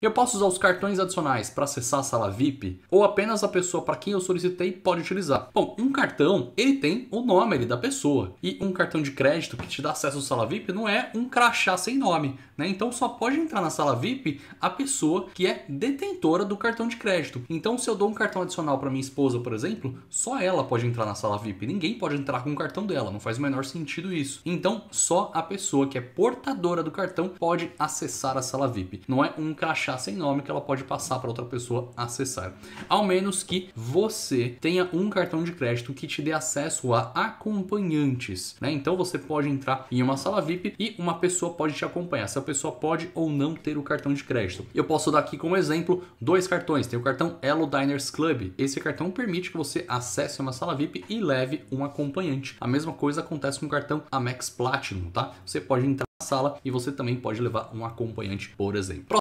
Eu posso usar os cartões adicionais para acessar a sala VIP ou apenas a pessoa para quem eu solicitei pode utilizar. Bom, um cartão, ele tem o nome ali, da pessoa. E um cartão de crédito que te dá acesso à sala VIP não é um crachá sem nome, né? Então só pode entrar na sala VIP a pessoa que é detentora do cartão de crédito. Então se eu dou um cartão adicional para minha esposa, por exemplo, só ela pode entrar na sala VIP. Ninguém pode entrar com o cartão dela, não faz o menor sentido isso. Então só a pessoa que é portadora do cartão pode acessar a sala VIP. Não é um crachá crachá sem nome que ela pode passar para outra pessoa acessar. Ao menos que você tenha um cartão de crédito que te dê acesso a acompanhantes, né? Então você pode entrar em uma sala VIP e uma pessoa pode te acompanhar. Essa pessoa pode ou não ter o cartão de crédito. Eu posso dar aqui como exemplo dois cartões. Tem o cartão Elo Diners Club. Esse cartão permite que você acesse uma sala VIP e leve um acompanhante. A mesma coisa acontece com o cartão Amex Platinum, tá? Você pode entrar na sala e você também pode levar um acompanhante, por exemplo.